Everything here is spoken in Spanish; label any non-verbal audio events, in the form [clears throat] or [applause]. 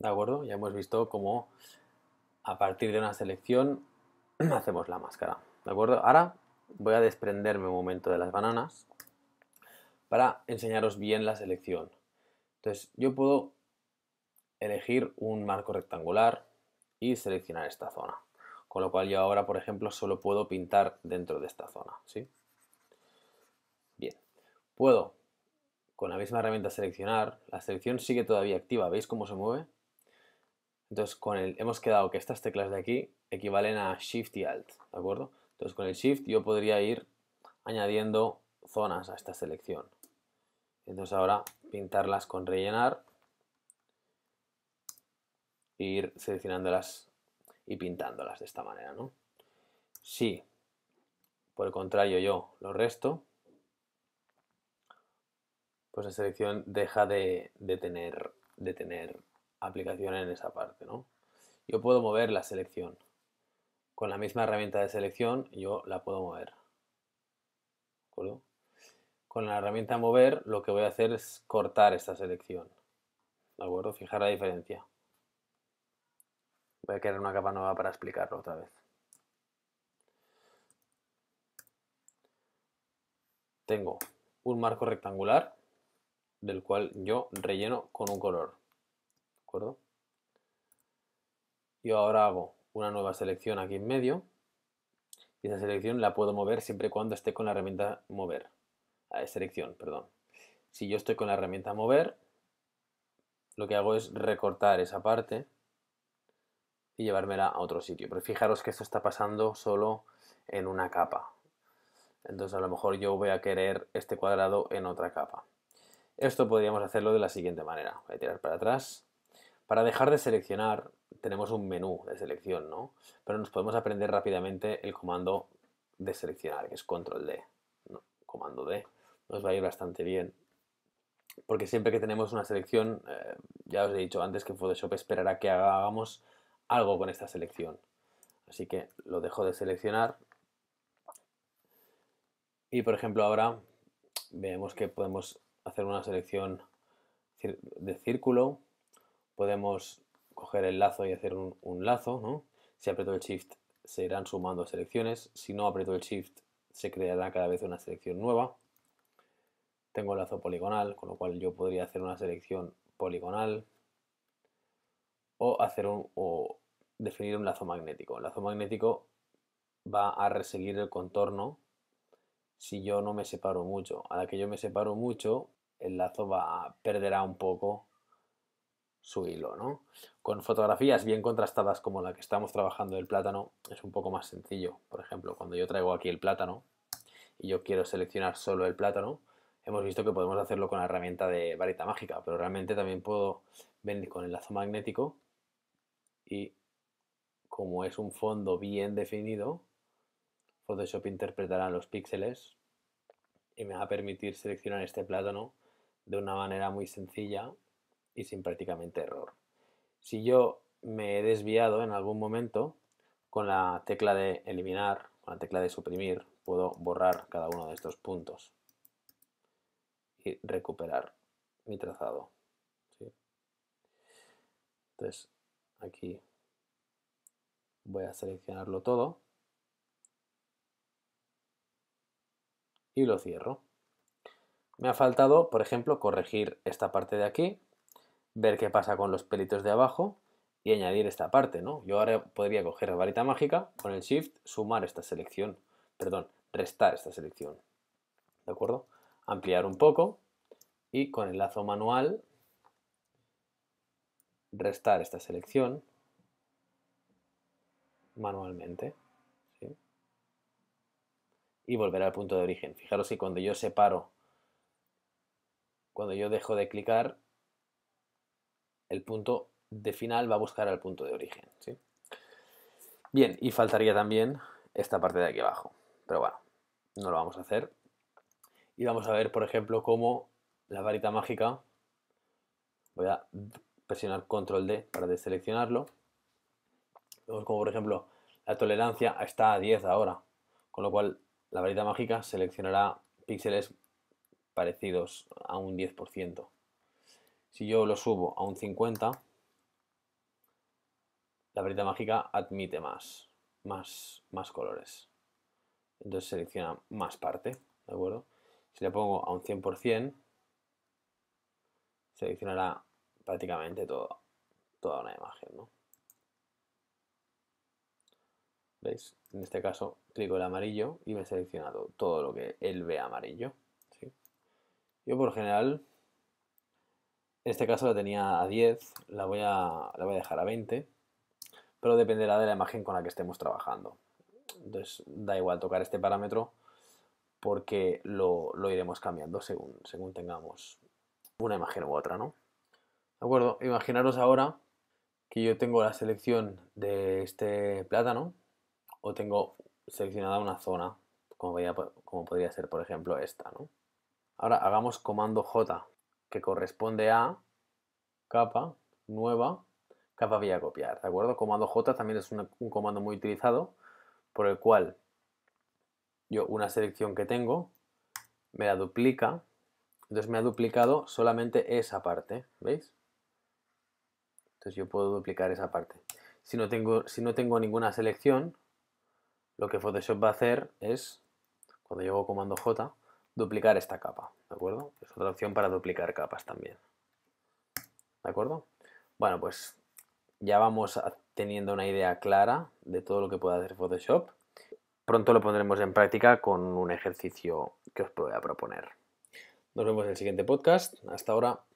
¿De acuerdo? Ya hemos visto cómo a partir de una selección [clears throat] hacemos la máscara. ¿De acuerdo? Ahora voy a desprenderme un momento de las bananas para enseñaros bien la selección. Entonces yo puedo elegir un marco rectangular y seleccionar esta zona. Con lo cual yo ahora, por ejemplo, solo puedo pintar dentro de esta zona. ¿sí? Bien, puedo con la misma herramienta seleccionar. La selección sigue todavía activa. ¿Veis cómo se mueve? Entonces, con el, hemos quedado que estas teclas de aquí equivalen a Shift y Alt, ¿de acuerdo? Entonces, con el Shift yo podría ir añadiendo zonas a esta selección. Entonces ahora pintarlas con rellenar e ir seleccionándolas y pintándolas de esta manera, ¿no? Si, por el contrario, yo lo resto, pues la selección deja de tener, de tener aplicación en esa parte, ¿no? Yo puedo mover la selección. Con la misma herramienta de selección yo la puedo mover. Con la herramienta mover lo que voy a hacer es cortar esta selección. ¿De acuerdo? Fijar la diferencia. Voy a crear una capa nueva para explicarlo otra vez. Tengo un marco rectangular del cual yo relleno con un color acuerdo? Yo ahora hago una nueva selección aquí en medio y esa selección la puedo mover siempre y cuando esté con la herramienta mover. Ah, selección, perdón. Si yo estoy con la herramienta mover, lo que hago es recortar esa parte y llevármela a otro sitio. Pero fijaros que esto está pasando solo en una capa. Entonces a lo mejor yo voy a querer este cuadrado en otra capa. Esto podríamos hacerlo de la siguiente manera. Voy a tirar para atrás para dejar de seleccionar tenemos un menú de selección, ¿no? Pero nos podemos aprender rápidamente el comando de seleccionar, que es control D. ¿no? Comando D. Nos va a ir bastante bien. Porque siempre que tenemos una selección, eh, ya os he dicho antes que Photoshop esperará que hagamos algo con esta selección. Así que lo dejo de seleccionar. Y por ejemplo ahora vemos que podemos hacer una selección de círculo podemos coger el lazo y hacer un, lazo, ¿no? Si aprieto el Shift se irán sumando selecciones, si no aprieto el Shift se creará cada vez una selección nueva. Tengo el lazo poligonal, con lo cual yo podría hacer una selección poligonal o hacer un, o definir un lazo magnético. El lazo magnético va a reseguir el contorno si yo no me separo mucho. A la que yo me separo mucho, el lazo va, perderá un poco su hilo, ¿no? Con fotografías bien contrastadas como la que estamos trabajando del plátano es un poco más sencillo. Por ejemplo, cuando yo traigo aquí el plátano y yo quiero seleccionar solo el plátano, hemos visto que podemos hacerlo con la herramienta de varita mágica, pero realmente también puedo venir con el lazo magnético y como es un fondo bien definido, Photoshop interpretará los píxeles y me va a permitir seleccionar este plátano de una manera muy sencilla y sin prácticamente error. Si yo me he desviado en algún momento, con la tecla de eliminar, con la tecla de suprimir, puedo borrar cada uno de estos puntos y recuperar mi trazado. Entonces, aquí voy a seleccionarlo todo y lo cierro. Me ha faltado, por ejemplo, corregir esta parte de aquí ver qué pasa con los pelitos de abajo y añadir esta parte, ¿no? Yo ahora podría coger la varita mágica, con el Shift sumar esta selección, perdón, restar esta selección, ¿de acuerdo? Ampliar un poco y con el lazo manual restar esta selección manualmente y volver al punto de origen. Fijaros que cuando yo separo, cuando yo dejo de clicar, el punto de final va a buscar al punto de origen. Bien, y faltaría también esta parte de aquí abajo. Pero bueno, no lo vamos a hacer. Y vamos a ver, por ejemplo, cómo la varita mágica, voy a presionar control D para deseleccionarlo. Vemos como, por ejemplo, la tolerancia está a 10 ahora, con lo cual la varita mágica seleccionará píxeles parecidos a un 10%. Si yo lo subo a un 50, la varita mágica admite más, más, más colores. Entonces selecciona más parte, ¿de acuerdo? Si le pongo a un 100%, seleccionará prácticamente todo, toda una imagen, ¿no? ¿Veis? En este caso clico el amarillo y me ha seleccionado todo lo que él ve amarillo. Yo por general en este caso la tenía a 10, la voy a, a dejar a 20, pero dependerá de la imagen con la que estemos trabajando. Entonces da igual tocar este parámetro porque lo, iremos cambiando según, según tengamos una imagen u otra, ¿no? ¿De acuerdo? Imaginaros ahora que yo tengo la selección de este plátano o tengo seleccionada una zona, como, como podría ser, por ejemplo, esta, ¿no? Ahora hagamos comando J que corresponde a capa nueva capa a copiar, ¿de acuerdo? Comando J también es un comando muy utilizado por el cual yo una selección que tengo me la duplica, entonces me ha duplicado solamente esa parte, ¿veis? Entonces yo puedo duplicar esa parte. Si no tengo, si no tengo ninguna selección, lo que Photoshop va a hacer es, cuando llego comando J, duplicar esta capa, ¿de acuerdo? Es otra opción para duplicar capas también, ¿de acuerdo? Bueno, pues ya vamos teniendo una idea clara de todo lo que puede hacer Photoshop. Pronto lo pondremos en práctica con un ejercicio que os voy a proponer. Nos vemos en el siguiente podcast. Hasta ahora.